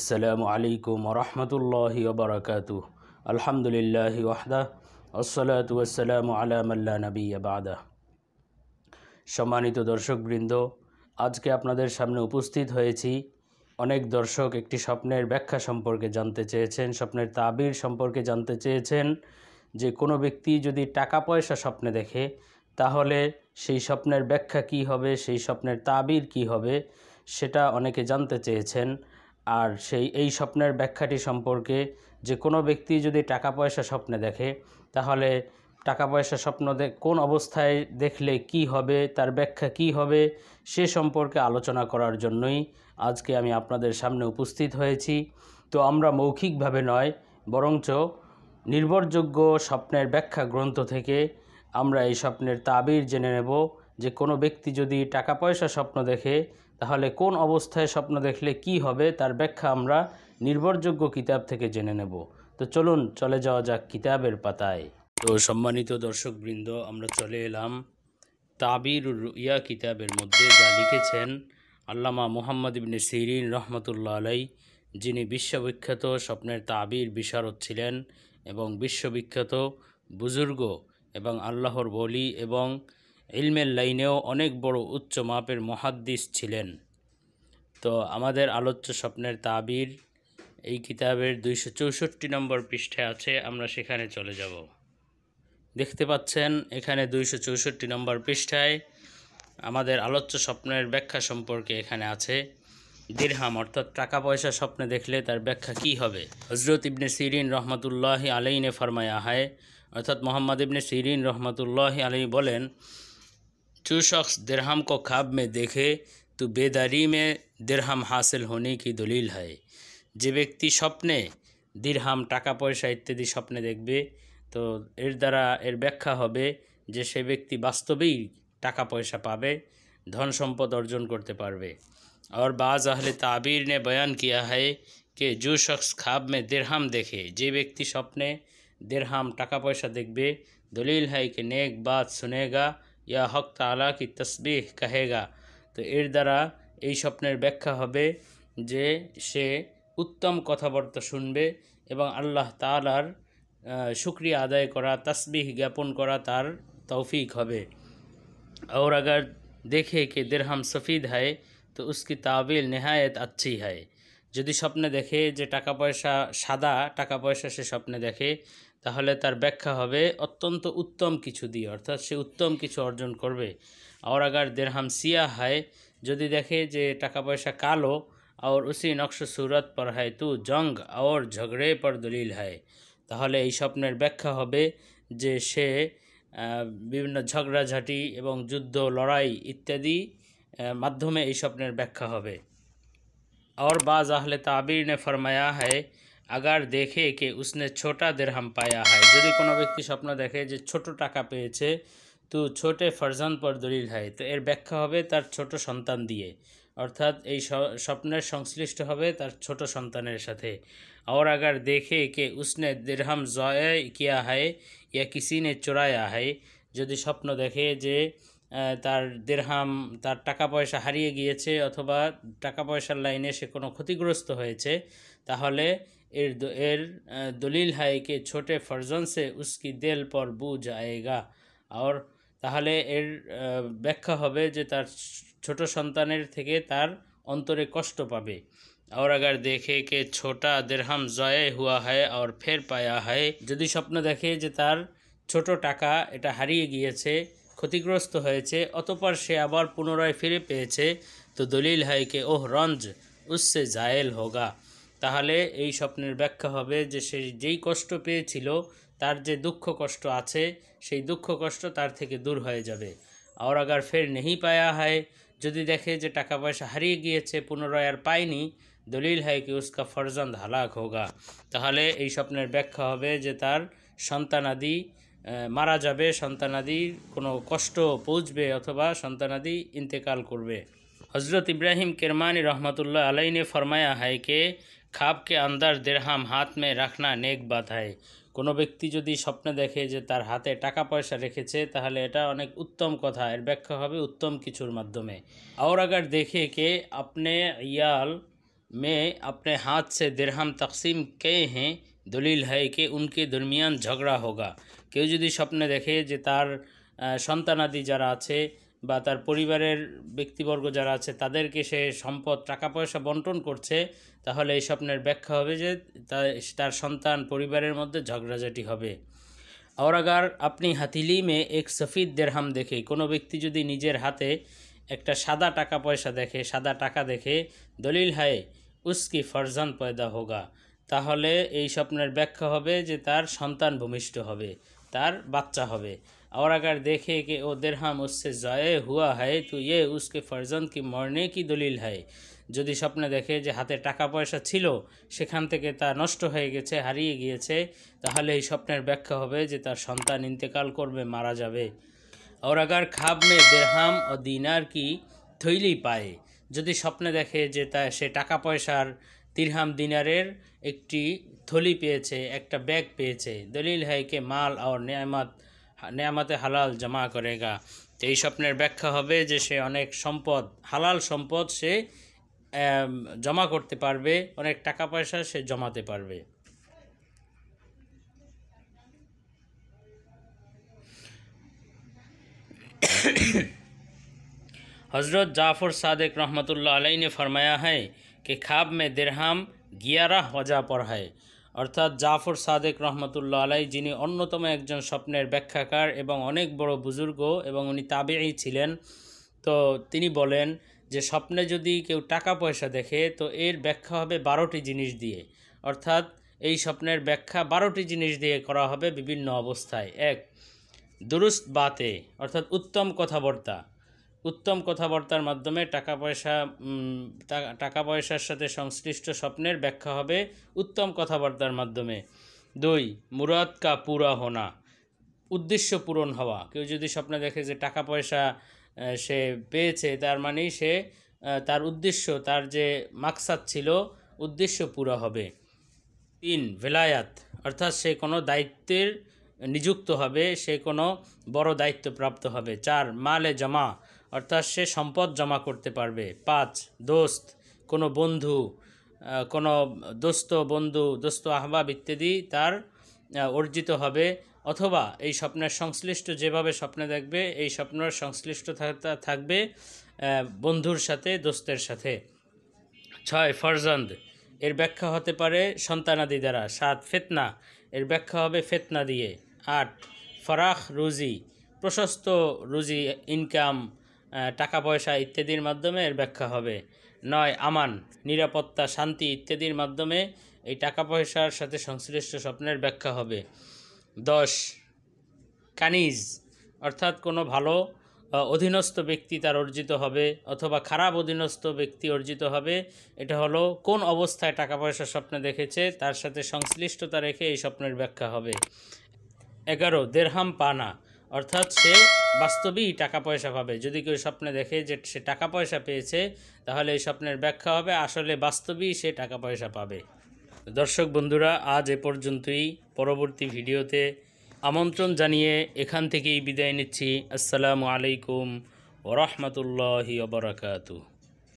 আসসালামু আলাইকুম রহমতুল্লাহি ওবরাকাতু আলহামদুলিল্লাহি ওয়াহদা আসসালাতু আলামাল্লা নবী আবাদা সম্মানিত দর্শকবৃন্দ আজকে আপনাদের সামনে উপস্থিত হয়েছি অনেক দর্শক একটি স্বপ্নের ব্যাখ্যা সম্পর্কে জানতে চেয়েছেন স্বপ্নের তাবির সম্পর্কে জানতে চেয়েছেন যে কোনো ব্যক্তি যদি টাকা পয়সা স্বপ্নে দেখে তাহলে সেই স্বপ্নের ব্যাখ্যা কি হবে সেই স্বপ্নের তাবির কি হবে সেটা অনেকে জানতে চেয়েছেন আর সেই এই স্বপ্নের ব্যাখ্যাটি সম্পর্কে যে কোনো ব্যক্তি যদি টাকা পয়সা স্বপ্নে দেখে তাহলে টাকা পয়সা স্বপ্ন কোন অবস্থায় দেখলে কি হবে তার ব্যাখ্যা কি হবে সে সম্পর্কে আলোচনা করার জন্যই আজকে আমি আপনাদের সামনে উপস্থিত হয়েছি তো আমরা মৌখিকভাবে নয় বরঞ্চ নির্ভরযোগ্য স্বপ্নের ব্যাখ্যা গ্রন্থ থেকে আমরা এই স্বপ্নের তাবির জেনে নেব যে কোনো ব্যক্তি যদি টাকা পয়সা স্বপ্ন দেখে তাহলে কোন অবস্থায় স্বপ্ন দেখলে কি হবে তার ব্যাখ্যা আমরা নির্ভরযোগ্য কিতাব থেকে জেনে নেব তো চলুন চলে যাওয়া যাক কিতাবের পাতায় তো সম্মানিত দর্শকবৃন্দ আমরা চলে এলাম তাবির ইয়া কিতাবের মধ্যে যা লিখেছেন আল্লামা মুহাম্মদ ইবনে সিরিন রহমতুল্লা আলাই যিনি বিশ্ববিখ্যাত স্বপ্নের তাবির বিশারদ ছিলেন এবং বিশ্ববিখ্যাত বুজুর্গ এবং আল্লাহর বলি এবং ইলমের লাইনেও অনেক বড় উচ্চ মাপের মহাদ্দিস ছিলেন তো আমাদের আলোচ্য স্বপ্নের তাবির এই কিতাবের দুইশো চৌষট্টি নম্বর পৃষ্ঠে আছে আমরা সেখানে চলে যাব দেখতে পাচ্ছেন এখানে দুইশো চৌষট্টি নম্বর পৃষ্ঠায় আমাদের আলোচ্য স্বপ্নের ব্যাখ্যা সম্পর্কে এখানে আছে দীর্হাম অর্থাৎ টাকা পয়সা স্বপ্নে দেখলে তার ব্যাখ্যা কি হবে হজরত ইবনে সিরিন রহমতুল্লাহ আলাইনে ফরমায়া হায় অর্থাৎ মোহাম্মদ ইবনে সিরিন রহমতুল্লাহ আলাই বলেন চু দেরহাম কো খাব মে দেখে তো बेदारी में দিরহাম হাসিল होने কি দলিল হয় যে ব্যক্তি স্বপ্নে দিরহাম টাকা পয়সা ইত্যাদি স্বপ্নে দেখবে তো এর দ্বারা এর ব্যাখ্যা হবে যে সে ব্যক্তি বাস্তবেই টাকা পয়সা পাবে ধন সম্পদ অর্জন করতে পারবে और बाज़ अहल তাবির নে বয়ান কিয়া হয় कि जो শখস খাব মে दिरहम দেখে যে ব্যক্তি স্বপ্নে दिरहम টাকা পয়সা দেখবে দলিল হয় कि নেক বাদ सुनेगा ইয়া হক তালা কি তসবিহ কহেগা তো এর দ্বারা এই স্বপ্নের ব্যাখ্যা হবে যে সে উত্তম কথাবার্তা শুনবে এবং আল্লাহ তালার শুক্রিয়া আদায় করা তাসবিহ জ্ঞাপন করা তার তৌফিক হবে ওর अगर দেখে कि দেরহাম सफ़ीद है তো उसकी तावील নেহায়েত अच्छी है যদি স্বপ্নে দেখে যে টাকা পয়সা সাদা টাকা পয়সা সে স্বপ্নে দেখে তাহলে তার ব্যাখ্যা হবে অত্যন্ত উত্তম কিছু দিয়ে অর্থাৎ সে উত্তম কিছু অর্জন করবে और अगर दिरहम सिया है যদি দেখে যে টাকা পয়সা কালো और उसी নকশ सूरत पर है तो জঙ্গ और झगड़े पर দলিল है তাহলে এই স্বপ্নের ব্যাখ্যা হবে যে সে বিভিন্ন ঝগড়াঝাটি এবং যুদ্ধ লড়াই ইত্যাদি মাধ্যমে এই স্বপ্নের ব্যাখ্যা হবে और बाज़ आहल ताबिर ने फरमाया है अगर देखे कि उसने छोटा दिरहम पाया है যদি কোনো ব্যক্তি স্বপ্ন দেখে যে ছোট টাকা পেয়েছে তু ছোটে ফরজান পর দলিল হয় তো এর ব্যাখ্যা হবে তার ছোট সন্তান দিয়ে অর্থাৎ এই স্বপ্নের সংশ্লিষ্ট হবে তার ছোট সন্তানের সাথে আর আগার দেখে কে উষ্ণে দেহাম জয় কিয়া হায় ইয়া কিসি নে চোরায় है যদি স্বপ্ন দেখে যে তার দেড়হাম তার টাকা পয়সা হারিয়ে গিয়েছে অথবা টাকা পয়সার লাইনে সে কোনো ক্ষতিগ্রস্ত হয়েছে তাহলে এর এর দলিল হায় কে ছোটে ফরজন সে উসকি দেল পর বুঝ আয়েগা আর তাহলে এর ব্যাখ্যা হবে যে তার ছোট সন্তানের থেকে তার অন্তরে কষ্ট পাবে আর আগার দেখে কে ছোটা দেড়হাম জয় হুয়া হয় আর ফের পায়া হয় যদি স্বপ্ন দেখে যে তার ছোট টাকা এটা হারিয়ে গিয়েছে ক্ষতিগ্রস্ত হয়েছে অতপর সে আবার পুনরায় ফিরে পেয়েছে তো দলিল হয় কে ওহ রঞ্জ উসে জায়েল হোগা তাহলে এই স্বপ্নের ব্যাখ্যা হবে যে সে যেই কষ্ট পেয়েছিল তার যে দুঃখ কষ্ট আছে সেই দুঃখ কষ্ট তার থেকে দূর হয়ে যাবে আর আগার ফের নেহি পায়া হয় যদি দেখে যে টাকা পয়সা হারিয়ে গিয়েছে পুনরায় আর পায়নি দলিল হয় কি উসকা ফরজন্দ হালাক হোগা তাহলে এই স্বপ্নের ব্যাখ্যা হবে যে তার সন্তানাদি মারা যাবে সন্তানাদির কোনো কষ্ট পৌঁছবে অথবা সন্তানাদি ইন্তেকাল করবে হজরত ইব্রাহিম কেরমানি রহমতুল্লাহ আলাইনে ফরমায়া হায় কে খাপকে আন্দার के হাত दिरहम রাখনা নেক रखना কোনো ব্যক্তি যদি স্বপ্নে দেখে যে তার হাতে টাকা পয়সা রেখেছে তাহলে এটা অনেক উত্তম কথা এর ব্যাখ্যা হবে উত্তম কিছুর মাধ্যমে আর আগার দেখে কে আপনি ইয়াল মেয়ে আপনি হাত সে দেড়হাম তকসিম কে हैं দলিল হয় কে উনকে দরমিয়ান ঝগড়া হোগা কেউ যদি স্বপ্নে দেখে যে তার সন্তানাদি যারা আছে বা তার পরিবারের ব্যক্তিবর্গ যারা আছে তাদেরকে সে সম্পদ টাকা পয়সা বন্টন করছে তাহলে এই স্বপ্নের ব্যাখ্যা হবে যে তার সন্তান পরিবারের মধ্যে ঝগড়াঝাটি হবে আর আগার আপনি মে এক সফিদ দেরহাম দেখে কোনো ব্যক্তি যদি নিজের হাতে একটা সাদা টাকা পয়সা দেখে সাদা টাকা দেখে দলিল হায় উস্কি ফরজান পয়দা হোগা তাহলে এই স্বপ্নের ব্যাখ্যা হবে যে তার সন্তান ভূমিষ্ঠ হবে তার বাচ্চা হবে और अगर देखे कि वो दिरहम उससे ज़ाय हुआ है तो ये उसके फर्जंद की मरने की दलील है যদি স্বপ্নে দেখে যে হাতে টাকা পয়সা ছিল সেখান থেকে তা নষ্ট হয়ে গেছে হারিয়ে গিয়েছে তাহলে এই স্বপ্নের ব্যাখ্যা হবে যে তার সন্তান ইন্তেকাল করবে মারা যাবে और अगर खाब में देरहम और दीनार की থৈলি পায় যদি স্বপ্নে দেখে যে তা সে টাকা পয়সার তিরহাম দিনারের একটি থলি পেয়েছে একটা ব্যাগ পেয়েছে দলিল হয় কে মাল আর নেয়ামত নেয়ামাতে হালাল জমা করেগা তো এই স্বপ্নের ব্যাখ্যা হবে যে সে অনেক সম্পদ হালাল সম্পদ সে জমা করতে পারবে অনেক টাকা পয়সা সে জমাতে পারবে হজরত জাফর সাদেক रहमतुल्लाह আলাইনে ফরমায়া হয় কে খাব মে দেড়হাম গিয়ারা হজা পড়ায় অর্থাৎ জাফর সাদেক রহমতুল্লা আলাই যিনি অন্যতম একজন স্বপ্নের ব্যাখ্যাকার এবং অনেক বড় বুজুর্গ এবং উনি তাবেই ছিলেন তো তিনি বলেন যে স্বপ্নে যদি কেউ টাকা পয়সা দেখে তো এর ব্যাখ্যা হবে বারোটি জিনিস দিয়ে অর্থাৎ এই স্বপ্নের ব্যাখ্যা বারোটি জিনিস দিয়ে করা হবে বিভিন্ন অবস্থায় এক দুরুস্ত বাতে অর্থাৎ উত্তম কথাবার্তা উত্তম কথাবার্তার মাধ্যমে টাকা পয়সা টাকা পয়সার সাথে সংশ্লিষ্ট স্বপ্নের ব্যাখ্যা হবে উত্তম কথাবার্তার মাধ্যমে দুই মুরাদ কা পুরা হোনা উদ্দেশ্য পূরণ হওয়া কেউ যদি স্বপ্নে দেখে যে টাকা পয়সা সে পেয়েছে তার মানেই সে তার উদ্দেশ্য তার যে মাকসাদ ছিল উদ্দেশ্য পুরো হবে তিন ভেলায়াত অর্থাৎ সে কোনো দায়িত্বের নিযুক্ত হবে সে কোনো বড় দায়িত্বপ্রাপ্ত হবে চার মালে জমা অর্থাৎ সে সম্পদ জমা করতে পারবে পাঁচ দোস্ত কোনো বন্ধু কোনো দোস্ত বন্ধু দোস্ত আহবাব ইত্যাদি তার অর্জিত হবে অথবা এই স্বপ্নের সংশ্লিষ্ট যেভাবে স্বপ্নে দেখবে এই স্বপ্নের সংশ্লিষ্ট থাকবে বন্ধুর সাথে দোস্তের সাথে ছয় ফরজন্দ এর ব্যাখ্যা হতে পারে সন্তানাদি দ্বারা সাত ফেতনা এর ব্যাখ্যা হবে ফেতনা দিয়ে আট ফরাখ রুজি প্রশস্ত রুজি ইনকাম টাকা পয়সা ইত্যাদির মাধ্যমে এর ব্যাখ্যা হবে নয় আমান নিরাপত্তা শান্তি ইত্যাদির মাধ্যমে এই টাকা পয়সার সাথে সংশ্লিষ্ট স্বপ্নের ব্যাখ্যা হবে দশ কানিজ অর্থাৎ কোনো ভালো অধীনস্থ ব্যক্তি তার অর্জিত হবে অথবা খারাপ অধীনস্থ ব্যক্তি অর্জিত হবে এটা হলো কোন অবস্থায় টাকা পয়সার স্বপ্নে দেখেছে তার সাথে সংশ্লিষ্টতা রেখে এই স্বপ্নের ব্যাখ্যা হবে এগারো দেড়হাম পানা অর্থাৎ সে বাস্তবেই টাকা পয়সা পাবে যদি কেউ স্বপ্নে দেখে যে সে টাকা পয়সা পেয়েছে তাহলে এই স্বপ্নের ব্যাখ্যা হবে আসলে বাস্তবেই সে টাকা পয়সা পাবে দর্শক বন্ধুরা আজ এ পর্যন্তই পরবর্তী ভিডিওতে আমন্ত্রণ জানিয়ে এখান থেকেই বিদায় নিচ্ছি আসসালামু আলাইকুম ওরহমতুল্লাহি অবরাকাতু